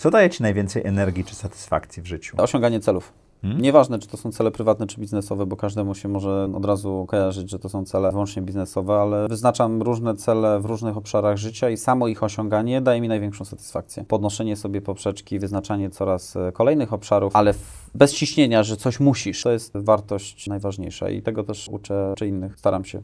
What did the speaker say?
Co daje Ci najwięcej energii czy satysfakcji w życiu? Osiąganie celów. Hmm? Nieważne, czy to są cele prywatne, czy biznesowe, bo każdemu się może od razu kojarzyć, że to są cele wyłącznie biznesowe, ale wyznaczam różne cele w różnych obszarach życia i samo ich osiąganie daje mi największą satysfakcję. Podnoszenie sobie poprzeczki, wyznaczanie coraz e, kolejnych obszarów, ale bez ciśnienia, że coś musisz, to jest wartość najważniejsza i tego też uczę czy innych. Staram się